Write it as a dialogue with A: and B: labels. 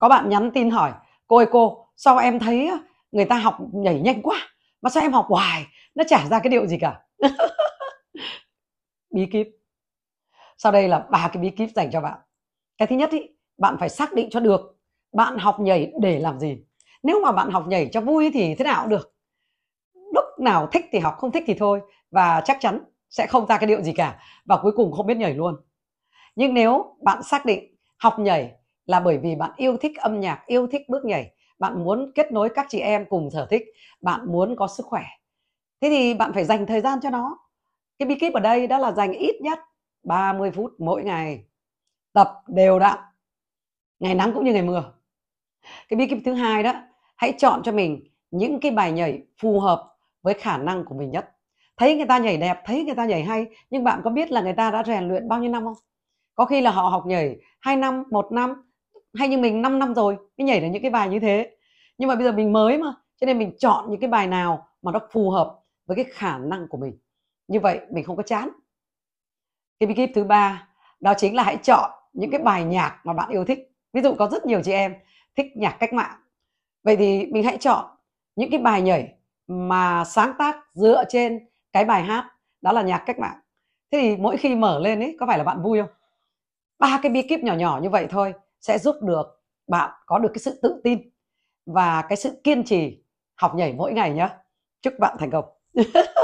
A: có bạn nhắn tin hỏi cô ơi cô sao em thấy người ta học nhảy nhanh quá mà sao em học hoài nó chả ra cái điệu gì cả bí kíp sau đây là ba cái bí kíp dành cho bạn cái thứ nhất ý, bạn phải xác định cho được bạn học nhảy để làm gì nếu mà bạn học nhảy cho vui thì thế nào cũng được lúc nào thích thì học không thích thì thôi và chắc chắn sẽ không ra cái điệu gì cả và cuối cùng không biết nhảy luôn nhưng nếu bạn xác định học nhảy là bởi vì bạn yêu thích âm nhạc yêu thích bước nhảy bạn muốn kết nối các chị em cùng sở thích bạn muốn có sức khỏe thế thì bạn phải dành thời gian cho nó cái bí kíp ở đây đó là dành ít nhất 30 phút mỗi ngày tập đều đặn ngày nắng cũng như ngày mưa cái bí kíp thứ hai đó hãy chọn cho mình những cái bài nhảy phù hợp với khả năng của mình nhất thấy người ta nhảy đẹp thấy người ta nhảy hay nhưng bạn có biết là người ta đã rèn luyện bao nhiêu năm không có khi là họ học nhảy 2 năm 1 năm hay như mình 5 năm rồi mới nhảy được những cái bài như thế nhưng mà bây giờ mình mới mà cho nên mình chọn những cái bài nào mà nó phù hợp với cái khả năng của mình như vậy mình không có chán cái bí kíp thứ ba đó chính là hãy chọn những cái bài nhạc mà bạn yêu thích ví dụ có rất nhiều chị em thích nhạc cách mạng vậy thì mình hãy chọn những cái bài nhảy mà sáng tác dựa trên cái bài hát đó là nhạc cách mạng thế thì mỗi khi mở lên ấy có phải là bạn vui không ba cái bí kíp nhỏ nhỏ như vậy thôi sẽ giúp được bạn có được cái sự tự tin và cái sự kiên trì học nhảy mỗi ngày nhé chúc bạn thành công